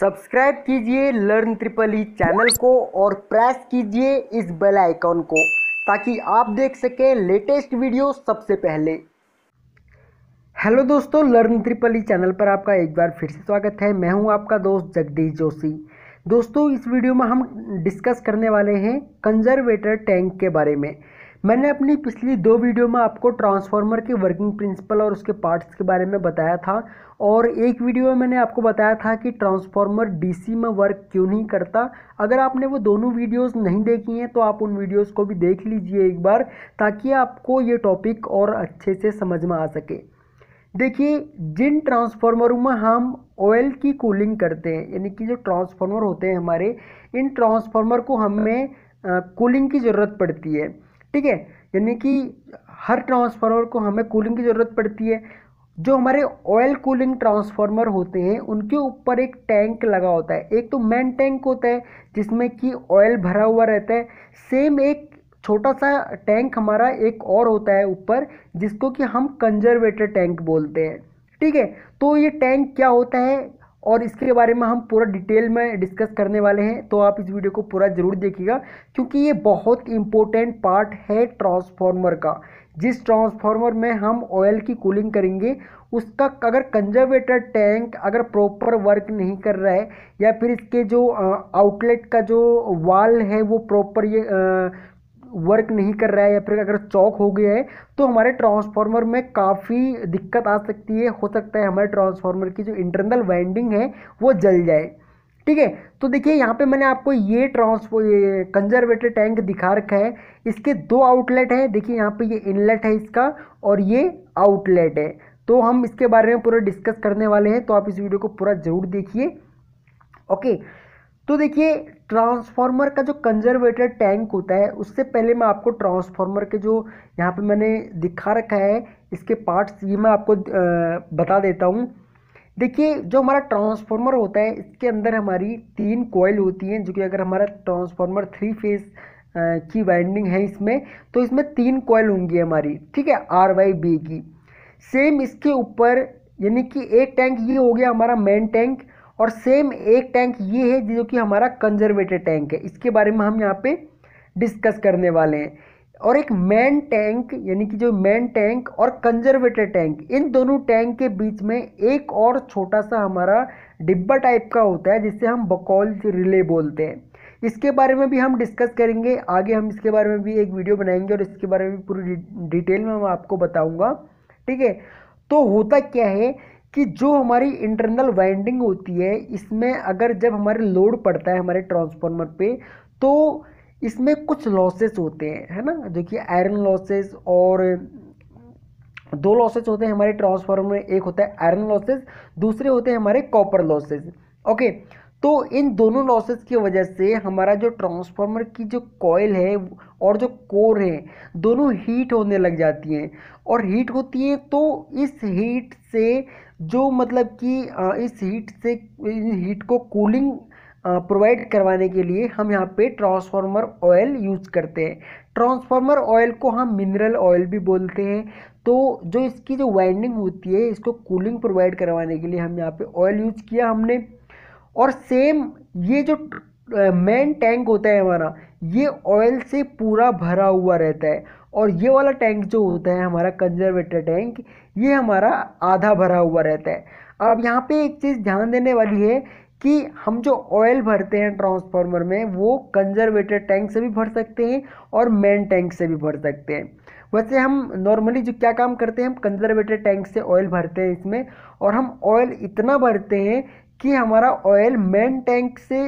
subscribe कीजिए learn triple E channel को और प्रेस कीजिए इस बेल आइकॉन को ताकि आप देख सकें लेटेस्ट वीडियो सबसे पहले हेलो दोस्तों लर्न ट्रिपल ई चैनल पर आपका एक बार फिर से स्वागत है मैं हूं आपका दोस्त जगदीश जोशी दोस्तों इस वीडियो में हम डिस्कस करने वाले हैं कंजर्वेटर टैंक के बारे में मैंने अपनी पिछली दो वीडियो में आपको ट्रांसफार्मर के वर्किंग प्रिंसिपल और उसके पार्ट्स के बारे में बताया था और एक वीडियो में मैंने आपको बताया था कि ट्रांसफार्मर डीसी में वर्क क्यों नहीं करता अगर आपने वो दोनों वीडियोस नहीं देखी हैं तो आप उन वीडियोस को भी देख लीजिए एक बार ताकि आपको ये टॉपिक और अच्छे से समझ में आ सके देखिए जिन ट्रांसफार्मरों में हम ऑयल की कूलिंग करते हैं यानी कि जो ट्रांसफार्मर होते हैं हमारे इन ट्रांसफार्मर को हमें कूलिंग की ज़रूरत पड़ती है ठीक है यानी कि हर ट्रांसफार्मर को हमें कूलिंग की ज़रूरत पड़ती है जो हमारे ऑयल कूलिंग ट्रांसफार्मर होते हैं उनके ऊपर एक टैंक लगा होता है एक तो मैन टैंक होता है जिसमें कि ऑयल भरा हुआ रहता है सेम एक छोटा सा टैंक हमारा एक और होता है ऊपर जिसको कि हम कंजर्वेटर टैंक बोलते हैं ठीक है तो ये टैंक क्या होता है और इसके बारे में हम पूरा डिटेल में डिस्कस करने वाले हैं तो आप इस वीडियो को पूरा ज़रूर देखिएगा क्योंकि ये बहुत इंपॉर्टेंट पार्ट है ट्रांसफार्मर का जिस ट्रांसफार्मर में हम ऑयल की कूलिंग करेंगे उसका अगर कंजर्वेटर टैंक अगर प्रॉपर वर्क नहीं कर रहा है या फिर इसके जो आउटलेट का जो वाल है वो प्रॉपर ये वर्क नहीं कर रहा है या फिर अगर चौक हो गया है तो हमारे ट्रांसफार्मर में काफ़ी दिक्कत आ सकती है हो सकता है हमारे ट्रांसफार्मर की जो इंटरनल वाइंडिंग है वो जल जाए ठीक है तो देखिए यहाँ पे मैंने आपको ये ये कंजर्वेटर टैंक दिखा रखा है इसके दो आउटलेट हैं देखिए यहाँ पे ये इनलेट है इसका और ये आउटलेट है तो हम इसके बारे में पूरा डिस्कस करने वाले हैं तो आप इस वीडियो को पूरा ज़रूर देखिए ओके तो देखिए ट्रांसफार्मर का जो कंजर्वेटर टैंक होता है उससे पहले मैं आपको ट्रांसफार्मर के जो यहाँ पे मैंने दिखा रखा है इसके पार्ट्स ये मैं आपको बता देता हूँ देखिए जो हमारा ट्रांसफार्मर होता है इसके अंदर हमारी तीन कोयल होती हैं जो कि अगर हमारा ट्रांसफार्मर थ्री फेज की वाइंडिंग है इसमें तो इसमें तीन कोयल होंगी हमारी ठीक है आर वाई बी की सेम इसके ऊपर यानी कि एक टैंक ये हो गया हमारा मेन टैंक और सेम एक टैंक ये है जो कि हमारा कंजर्वेटेड टैंक है इसके बारे में हम यहाँ पे डिस्कस करने वाले हैं और एक मैन टैंक यानी कि जो मैन टैंक और कंजर्वेटेड टैंक इन दोनों टैंक के बीच में एक और छोटा सा हमारा डिब्बा टाइप का होता है जिसे हम बकौल रिले बोलते हैं इसके बारे में भी हम डिस्कस करेंगे आगे हम इसके बारे में भी एक वीडियो बनाएंगे और इसके बारे में पूरी डिटेल में मैं आपको बताऊँगा ठीक है तो होता क्या है कि जो हमारी इंटरनल वाइंडिंग होती है इसमें अगर जब हमारे लोड पड़ता है हमारे ट्रांसफार्मर पे तो इसमें कुछ लॉसेस होते हैं है ना जो कि आयरन लॉसेस और दो लॉसेस होते हैं हमारे ट्रांसफार्मर में एक होता है आयरन लॉसेस दूसरे होते हैं हमारे कॉपर लॉसेस ओके तो इन दोनों लॉसेस की वजह से हमारा जो ट्रांसफार्मर की जो कॉयल है और जो कोर है दोनों हीट होने लग जाती हैं और हीट होती है तो इस हीट से जो मतलब कि इस हीट से इस हीट को कूलिंग प्रोवाइड करवाने के लिए हम यहाँ पे ट्रांसफार्मर ऑयल यूज़ करते हैं ट्रांसफार्मर ऑयल को हम मिनरल ऑयल भी बोलते हैं तो जो इसकी जो वाइंडिंग होती है इसको कूलिंग प्रोवाइड करवाने के लिए हम यहाँ पे ऑयल यूज़ किया हमने और सेम ये जो मेन टैंक होता है हमारा ये ऑयल से पूरा भरा हुआ रहता है और ये वाला टैंक जो होता है हमारा कंजर्वेटर टैंक ये हमारा आधा भरा हुआ रहता है अब यहाँ पे एक चीज़ ध्यान देने वाली है कि हम जो ऑयल भरते हैं ट्रांसफार्मर में वो कंजर्वेटर टैंक से भी भर सकते हैं और मेन टैंक से भी भर सकते हैं वैसे हम नॉर्मली जो क्या काम करते हैं हम कंजर्वेटर टैंक से ऑयल भरते हैं इसमें और हम ऑयल इतना भरते हैं कि हमारा ऑयल मेन टैंक से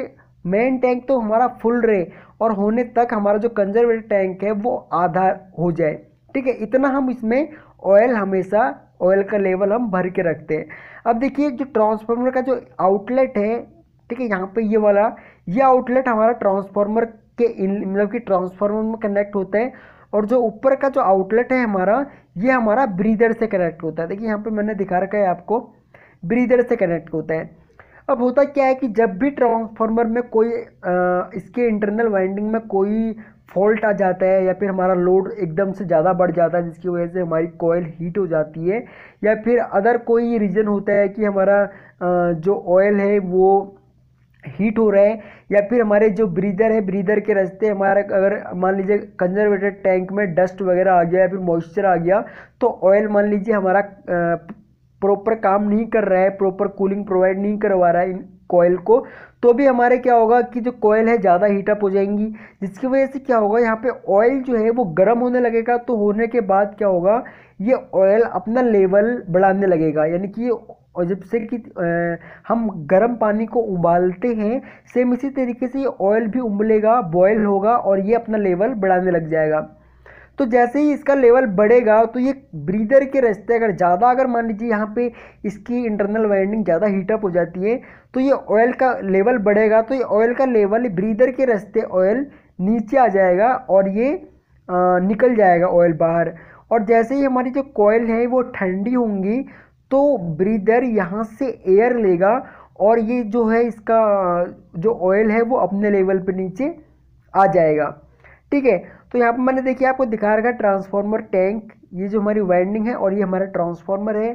मेन टैंक तो हमारा फुल रहे और होने तक हमारा जो कंजर्वेटिव टैंक है वो आधा हो जाए ठीक है इतना हम इसमें ऑयल हमेशा ऑयल का लेवल हम भर के रखते हैं अब देखिए जो ट्रांसफार्मर का जो आउटलेट है ठीक है यहाँ पे ये वाला ये आउटलेट हमारा ट्रांसफार्मर के इन मतलब कि ट्रांसफार्मर में कनेक्ट होता है और जो ऊपर का जो आउटलेट है हमारा ये हमारा ब्रीदर से कनेक्ट होता है देखिए यहाँ पर मैंने दिखा रखा है आपको ब्रीदर से कनेक्ट होता है अब होता क्या है कि जब भी ट्रांसफार्मर में कोई आ, इसके इंटरनल वाइंडिंग में कोई फॉल्ट आ जाता है या फिर हमारा लोड एकदम से ज़्यादा बढ़ जाता है जिसकी वजह से हमारी कोयल हीट हो जाती है या फिर अदर कोई रीज़न होता है कि हमारा आ, जो ऑयल है वो हीट हो रहा है या फिर हमारे जो ब्रीदर है ब्रीदर के रास्ते हमारा अगर मान लीजिए कंजर्वेटेड टैंक में डस्ट वगैरह आ गया या फिर मॉइस्चर आ गया तो ऑयल मान लीजिए हमारा प्रॉपर काम नहीं कर रहा है प्रॉपर कूलिंग प्रोवाइड नहीं करवा रहा है इन कोयल को तो भी हमारे क्या होगा कि जो कोयल है ज़्यादा हीटअप हो जाएंगी जिसकी वजह से क्या होगा यहाँ पे ऑयल जो है वो गर्म होने लगेगा तो होने के बाद क्या होगा ये ऑयल अपना लेवल बढ़ाने लगेगा यानी कि और जब से कि हम गर्म पानी को उबालते हैं सेम इसी तरीके से ये ऑयल भी उबलेगा बॉयल होगा और ये अपना लेवल बढ़ाने लग जाएगा तो जैसे ही इसका लेवल बढ़ेगा तो ये ब्रीदर के रास्ते अगर ज़्यादा अगर मान लीजिए यहाँ पे इसकी इंटरनल वाइंडिंग ज़्यादा हीटअप हो जाती है तो ये ऑयल का लेवल बढ़ेगा तो ये ऑयल का लेवल ब्रीदर के रास्ते ऑयल नीचे आ जाएगा और ये आ, निकल जाएगा ऑयल बाहर और जैसे ही हमारी जो कोयल है वो ठंडी होंगी तो ब्रीदर यहाँ से एयर लेगा और ये जो है इसका जो ऑयल है वो अपने लेवल पे नीचे आ जाएगा ठीक है तो यहाँ पर मैंने देखिए आपको दिखा रखा ट्रांसफार्मर टैंक ये जो हमारी वाइंडिंग है और ये हमारा ट्रांसफार्मर है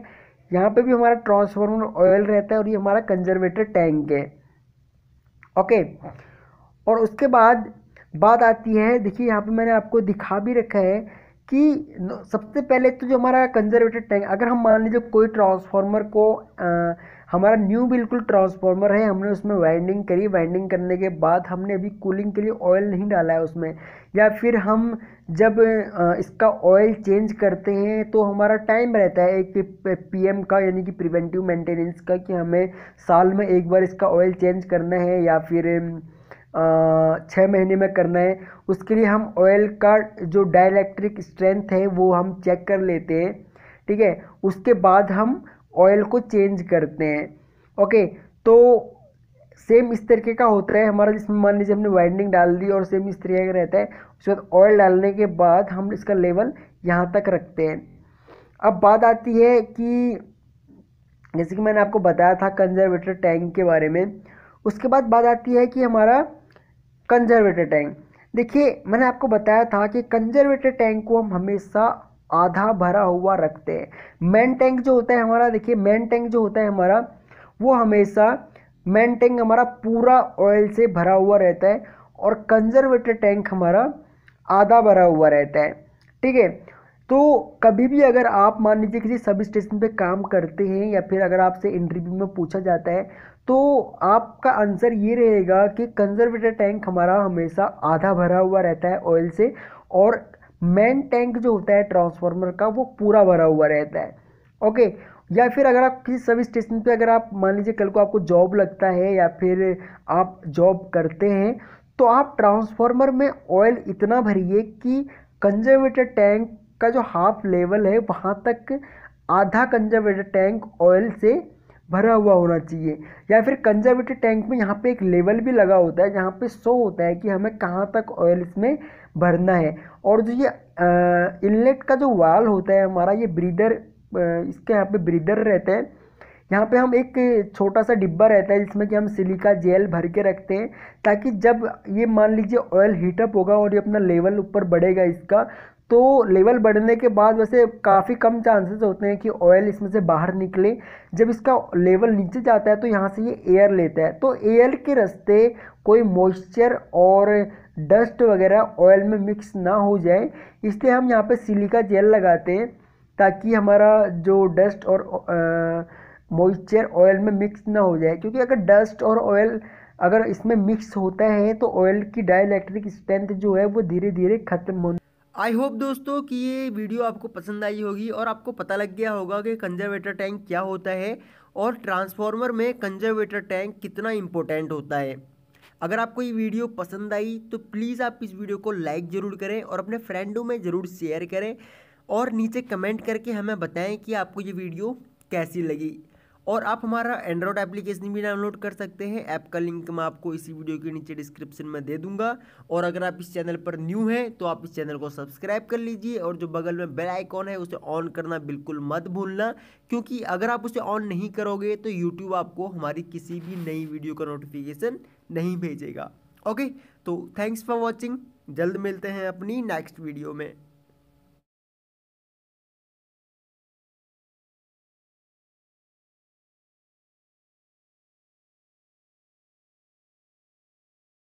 यहाँ पे भी हमारा ट्रांसफार्मर ऑयल रहता है और ये हमारा कंजर्वेटर टैंक है ओके और उसके बाद बात आती है देखिए यहाँ पे मैंने आपको दिखा भी रखा है कि सबसे पहले तो जो हमारा कंजर्वेटेड टैंक अगर हम मान लीजिए कोई ट्रांसफार्मर को आ, हमारा न्यू बिल्कुल ट्रांसफार्मर है हमने उसमें वाइंडिंग करी वाइंडिंग करने के बाद हमने अभी कूलिंग के लिए ऑयल नहीं डाला है उसमें या फिर हम जब इसका ऑयल चेंज करते हैं तो हमारा टाइम रहता है एक पी का यानी कि प्रिवेंटिव मेंटेनेंस का कि हमें साल में एक बार इसका ऑयल चेंज करना है या फिर छः महीने में करना है उसके लिए हम ऑयल का जो डाइलेक्ट्रिक स्ट्रेंथ है वो हम चेक कर लेते हैं ठीक है उसके बाद हम ऑयल को चेंज करते हैं ओके तो सेम इस तरीके का होता है हमारा जिसमें मान लीजिए हमने वाइंडिंग डाल दी और सेम इस तरीके का रहता है उसके बाद ऑयल डालने के बाद हम इसका लेवल यहाँ तक रखते हैं अब बात आती है कि जैसे कि मैंने आपको बताया था कंजर्वेटर टैंक के बारे में उसके बाद बात आती है कि हमारा कंजर्वेटर टैंक देखिए मैंने आपको बताया था कि कंजर्वेटर टैंक को हम हमेशा आधा भरा हुआ रखते हैं मैन टैंक जो होता है हमारा देखिए मैन टैंक जो होता है हमारा वो हमेशा मैन टैंक हमारा पूरा ऑयल से भरा हुआ रहता है और कंजर्वेटर टैंक हमारा आधा भरा हुआ रहता है ठीक है तो कभी भी अगर आप मान लीजिए किसी सब स्टेशन पे काम करते हैं या फिर अगर आपसे इंटरव्यू में पूछा जाता है तो आपका आंसर ये रहेगा कि कंजर्वेटर टैंक हमारा हमेशा आधा भरा हुआ रहता है ऑयल से और मेन टैंक जो होता है ट्रांसफार्मर का वो पूरा भरा हुआ रहता है ओके या फिर अगर आप किसी सभी स्टेशन पे अगर आप मान लीजिए कल को आपको जॉब लगता है या फिर आप जॉब करते हैं तो आप ट्रांसफार्मर में ऑयल इतना भरिए कि कंजर्वेटर टैंक का जो हाफ लेवल है वहाँ तक आधा कंजर्वेटर टैंक ऑयल से भरा हुआ होना चाहिए या फिर कंजर्वेटिव टैंक में यहाँ पे एक लेवल भी लगा होता है जहाँ पे शो होता है कि हमें कहाँ तक ऑयल इसमें भरना है और जो ये इनलेट का जो वाल होता है हमारा ये ब्रीदर इसके यहाँ पे ब्रीदर रहते हैं यहाँ पे हम एक छोटा सा डिब्बा रहता है जिसमें कि हम सिलिका जेल भर के रखते हैं ताकि जब ये मान लीजिए ऑयल हीटअप होगा और ये अपना लेवल ऊपर बढ़ेगा इसका तो लेवल बढ़ने के बाद वैसे काफ़ी कम चांसेस होते हैं कि ऑयल इसमें से बाहर निकले जब इसका लेवल नीचे जाता है तो यहाँ से ये एयर लेता है तो एयर के रास्ते कोई मॉइस्चर और डस्ट वगैरह ऑयल में मिक्स ना हो जाए इसलिए हम यहाँ पे सिलिका जेल लगाते हैं ताकि हमारा जो डस्ट और मॉइस्चर ऑयल में मिक्स ना हो जाए क्योंकि अगर डस्ट और ऑयल अगर इसमें मिक्स होता है तो ऑयल की डाई स्ट्रेंथ जो है वो धीरे धीरे ख़त्म हो आई होप दोस्तों कि ये वीडियो आपको पसंद आई होगी और आपको पता लग गया होगा कि कंजर्वेटर टैंक क्या होता है और ट्रांसफार्मर में कंजर्वेटर टैंक कितना इम्पोर्टेंट होता है अगर आपको ये वीडियो पसंद आई तो प्लीज़ आप इस वीडियो को लाइक ज़रूर करें और अपने फ्रेंडों में ज़रूर शेयर करें और नीचे कमेंट करके हमें बताएं कि आपको ये वीडियो कैसी लगी और आप हमारा एंड्रॉयड एप्लीकेशन भी डाउनलोड कर सकते हैं ऐप का लिंक मैं आपको इसी वीडियो के नीचे डिस्क्रिप्शन में दे दूंगा और अगर आप इस चैनल पर न्यू हैं तो आप इस चैनल को सब्सक्राइब कर लीजिए और जो बगल में बेल आइकॉन है उसे ऑन करना बिल्कुल मत भूलना क्योंकि अगर आप उसे ऑन नहीं करोगे तो यूट्यूब आपको हमारी किसी भी नई वीडियो का नोटिफिकेशन नहीं भेजेगा ओके तो थैंक्स फॉर वॉचिंग जल्द मिलते हैं अपनी नेक्स्ट वीडियो में